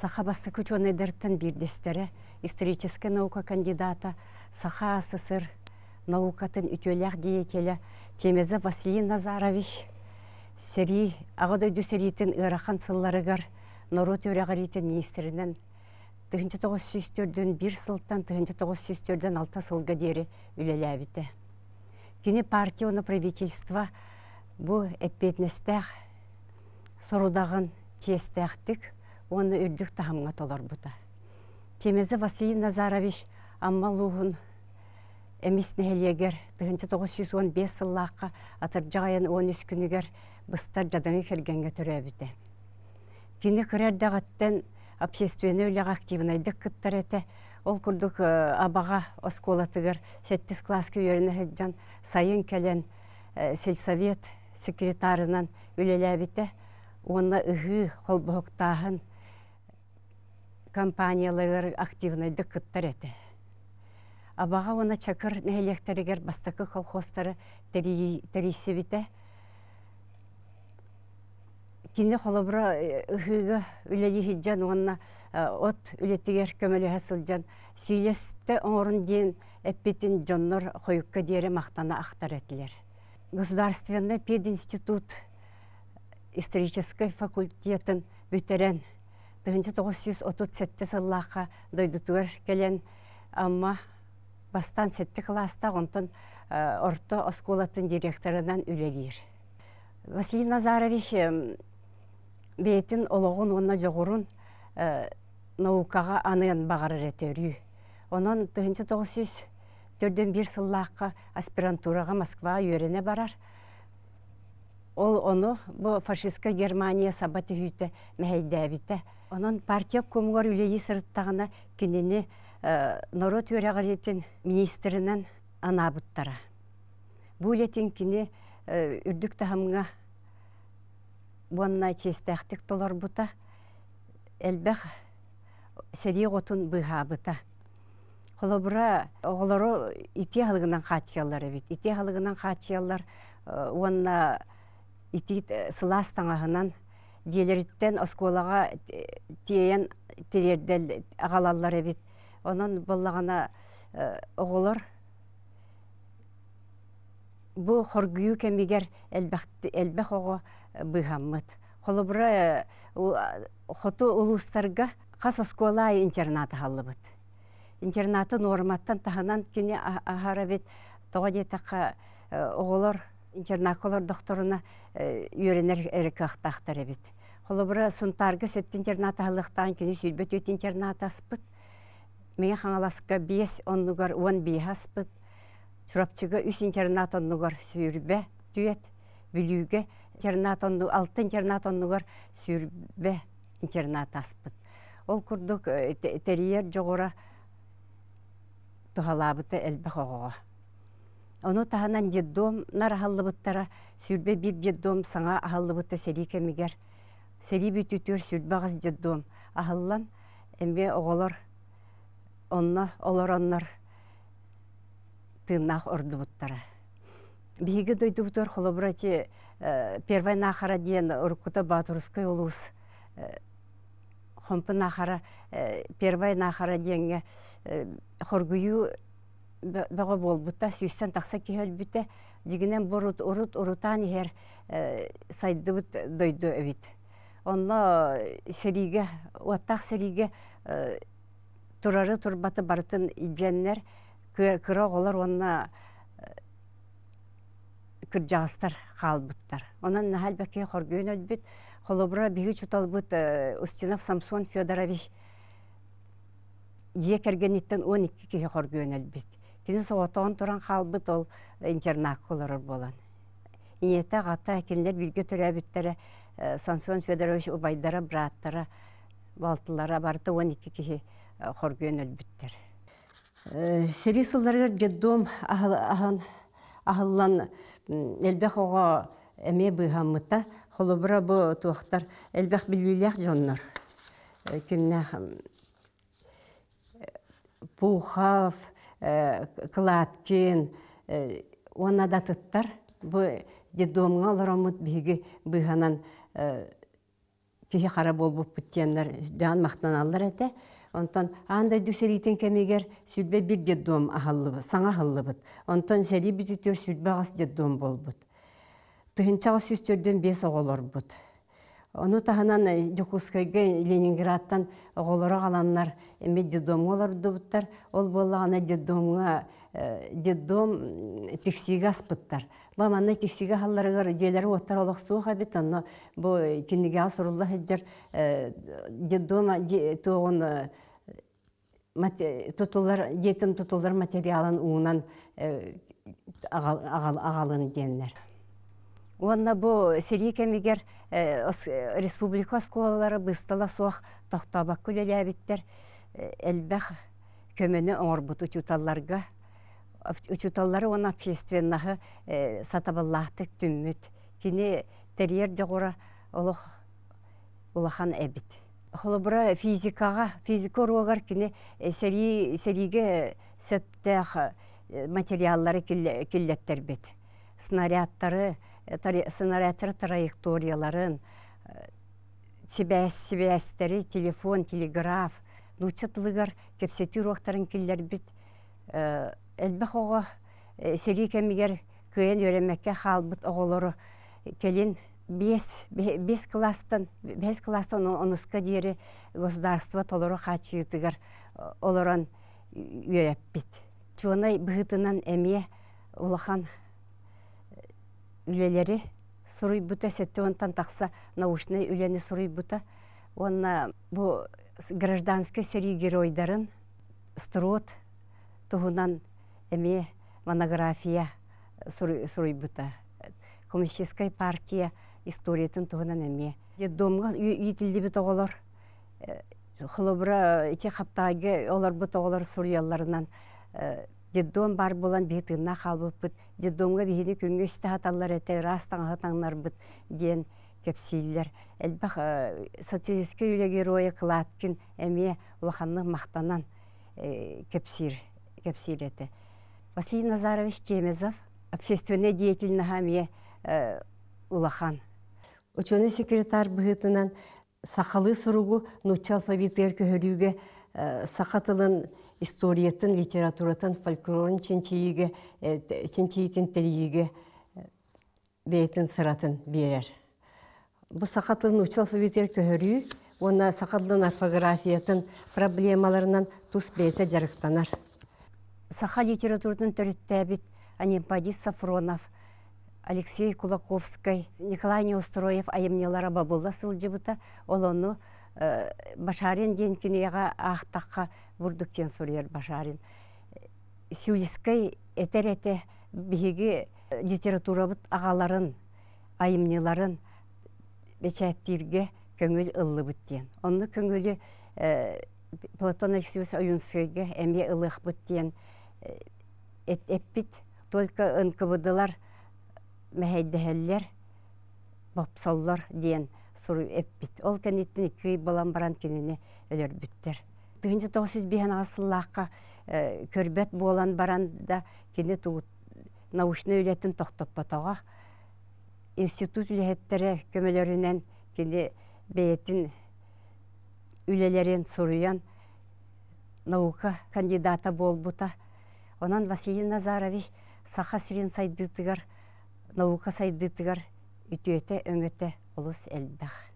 сахабастык ученыйдыртын бирдестере историческая наука кандидата саха ссср наукатын үтөлях деятеля темезе василий назарович сери агадойду серитин ырахан сылларыгар нору төрегаритин министринен тыгынчы тогуз жүз төрдөн бир сылтан тыгынчы тогуз жүз төрдөн алты сылга дери үлеләбите кини партия уну правительство бу эппетнестех сорудагын тиестехтик оны үрдік тағымға толар бұта. Темезі Василий Назарович амма луғын әмесіне әлегер, 1915 сыллаққа атыржағайын 13 күнігер бұстар жадыңы келгенге түрі әбіті. Кені қырар апшествені обществені өліға активнайдық қыттар әті, ол күрдік ә, абаға осколатығыр, 7 класс күйеріні әджан сайын кәлен ә, сельсовет секретарынан өлелі әбіті, оны ұғы қолбұқтағын компаниялар активный кыттар әді. Абаға оны чакыр нәйлектерігер бастықы колхозтары тәрейсі біті. Кені қолыбыра ұхығы э, үләді хиджан, э, от үлеттігер көмілі әсілжан. Сейлесті оңырын дейін әппетін жоннор қойыққа дері мақтана ақтар әтілер. Государственный институт исторический факультетін бүтерен тыһынча сыллаққа жүз отут сетте келен амма бастан сетті класста онтон орто осколатын директорынан үлелир василий назарович бейтін ологун онна жоғырын наукаға аныын бағарыр әтөрі. оның түгінші 941 сыллаққа аспирантураға Москва үйеріне барар. Ол оны бұл фашистка Германия сабаты үйті мәйдәбіті Онон партия комугар үлейі сырыттағына кенені э, Нұрот өрегілетін министерінен ана анабыттара. Бұл етін кені э, үрдік тағымға честі әқтік толар бұта, әлбәқ сәрей ғотын бұға бұта. бұра оғылары ите халығынан қатшиялар әбет. Ите халығынан қатшиялар, э, онна ите сылас таңағынан диелериттен осколаға э, тиен тирерден ағалалар әбит. Онын боллағана э, оғылыр. бұ құргүйі кәмегер әлбәқ оғы э, бұйғаммыд. Қолыбыра құты ұлыстарға қас осколай интернаты бұд. Интернаты норматтан тағынан ағар ахарабет тоға тақа оғылыр интернаколор докторына э, үйренер эрек ахтахтар эбит. Холобура сұнтарғы сәтті интерната ғылықтан күні сүйлбөт өт интерната аспыт. Мен хаңаласка биес оннугар он биха аспыт. Сұрапчығы үс интернат оннугар сүйрбе түйет бүлүүге интернат онну алты интернат оннугар сүйрбе интернат аспыт. Ол курдук э, терьер жогора тұғалабыты әлбі қоғыға. Оно таһанан детдом нар аһаллыбыттара сүрбе бир детдом саңа аһаллыбытта сери кемигер. Сери бүтүтүр сүрбагыз детдом аһаллан эмбе оголор онна олороннор тыыннаах ордубуттара. Биһиги дойдубутор холобурати э, первая нахара диен уркута батурускай улус. Э, хомпы нахара э, первай нахара диенге хоргую бағы бол бұтта сүйістен тақса кехел бүті дегенен бұрыт ұрыт ұрытан ер э, сайды бұт дойды өбіт. Онна э, сериге, оттақ сериге э, тұрары тұрбаты барытын идженнер күрі олар онна кыржағыстар қалбыттар. Онан нахал бәке хоргүйін өтбіт, холобра бігі бұт Устинов Самсон Федорович декергениттен 12 кеге хоргүйін өтбіт. Кини соотон туран халбыт ол э, интернақ куларыр болан. Инете гата білге түрі әбіттері э, Сансон Федорович ұбайдары, браттары, балтылары барды 12 кеші қорген э, өлбіттер. Серисыларга дом ахан ағылан әлбек оға әме бұйғамыта, қолыбыра бұ туактар әлбек билилях жоннор. Кимнах Пухав, кылааткен э, оны да тыттар бу детдомга олоромут биги быханан э, кихи хара болбуппут тиеннер даан мактаналлар эте онтон аандай дүсеритин кемигер сүрбе бир детдом ахаллыбыт саңа хыллыбыт онтон сери бүтүтүр сүрбе де детдом болбут тыгынчага сүстөрдөн бес оголорбут Оның таханан Дюхускайга э, э, Ленинградтан оголора қаланнар эми дедомга олар дубуттар. Ол боллагана дедомга дедом тексиге аспыттар. Баманна тексиге халларыгар желери оттар олоқсуу хабит анна бу э, киниге асурулла хеджер дедома тоғын тотулар детим тотулар материалын уунан ағалын деннер. Уанна бу сери кемигер э, э, республика сколалары быстала суах тохтабак күлеләбиттер. Э, элбэх көмөне оңорбут учуталларга. Учуталлары он общественнахы түммүт. Кини терьер жогора олох улахан эбит. Холобра физикага, физика урогар кини сери сериге сөптөх материаллары киллеттербит. Снарядтары, Э, сынаратыр траекторияларын себәс э, себәстері телефон телеграф нучатлыгар кепсети руақтарын киллер бит әлбәх э, оға сери кемигер көен өремәкке халбыт оголору келин бес, бес класстан бес класстан онуска диери государство толору хачыытыгар олорон үйрәппит чуонай әме эмие улахан үлелері сұрый бұта сәтті онтан тақса научный үлені сұрый бута онна бу гражданский серий геройдарын строт тұғынан эме монография сұрый бута коммунистическая партия историятын тұғынан эме домга үйтілді бит оғылар холобра ити хаптаги олар бұт оғылар сурьялларынан детдом бар болан бетына халбыппыт детдомга бихини күнгө исте хаталлар э, э, эте растан кепсиллер элбах социалистке үле героя кылаткин эме улаханны мактанан кепсир кепсир Василий Назарович Темезов общественный деятель әме э, улахан ученый секретар бұғытынан сақалы суругу нучал повитер көһөлүүгэ сақатылың историятын, литературатын, фольклорын чинчииге э, ченчиитин телииге э, бейтін сыратын берер. Бұ сақатылын учал советтер көрі, оны сақатылын орфографиятын проблемаларынан тұс бейті жарықтанар. Саха литературдың төріттәбіт Анимпадис Сафронов, Алексей Кулаковский, Николай Неустроев айымнелара бабулла сылжыбыта олону Э, башарин денкинеға ақтаққа вурдуктен сурьер башарин э, Сюлиской этер биги э, литература литературабыт агаларын айымнеларын бечаттирге көңіл ыллыбыт диен онны көңілі платон алексеевич оюнскийге эме ылыхбыт диен эппит только НКВДлар мәһәйдәһәлләр бапсаллар диен суру эппит. Ол кенеттен күй балам баран кенене біттер. бүттер. Тыгынча 905 асыллаққа э, көрбет болан баранда кене тугут научный үлетин тоқтап батаға. Институт үлігеттері көмелерінен кене бейетін үлелерин сұруян наука кандидата болбута. Онан Василий Назарович саха сирин сайдытыгар, наука сайдытыгар үтөте өңөте ulus elbach